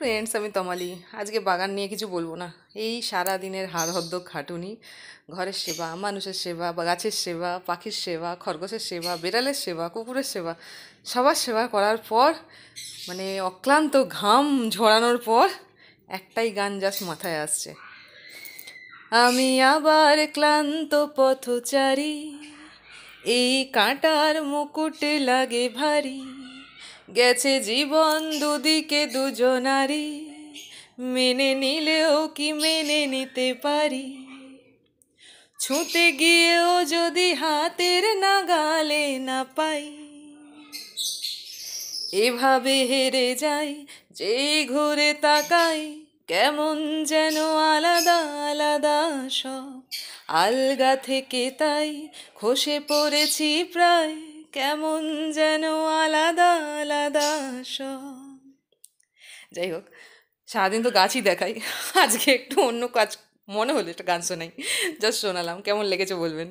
friends আমি তমালি আজকে বাগান নিয়ে কিছু বলবো না এই সারা দিনের হাত হদ্দ খাটুনি ঘরের সেবা মানুষের সেবা বা গাছের সেবা পাখির সেবা খরগোশের সেবা বেড়ালের সেবা কুকুরের সেবা সবার সেবা করার পর মানে অক্লান্ত ঘাম ঝরানোর পর একটাই গান জাস্ট মাথায় আসছে আমি আবার ক্লান্ত পথচারী এই কাঁটার মুকুটে লাগে ভারী গেছে জীবন দুদিকে দুজনারি মেনে নিলেও কি মেনে নিতে পারি ছুঁতে গিয়েও যদি হাতের নাগালে না পাই এভাবে হেরে যাই যে ঘুরে তাকাই কেমন যেন আলাদা আলাদা সব আলগা থেকে তাই খসে পড়েছি প্রায় কেমন যেন আলাদা দাস যাই হোক সারাদিন তো গাছই দেখাই আজকে একটু অন্য কাজ মনে হলো একটা গান শোনাই জাস্ট শোনালাম কেমন লেগেছে বলবেন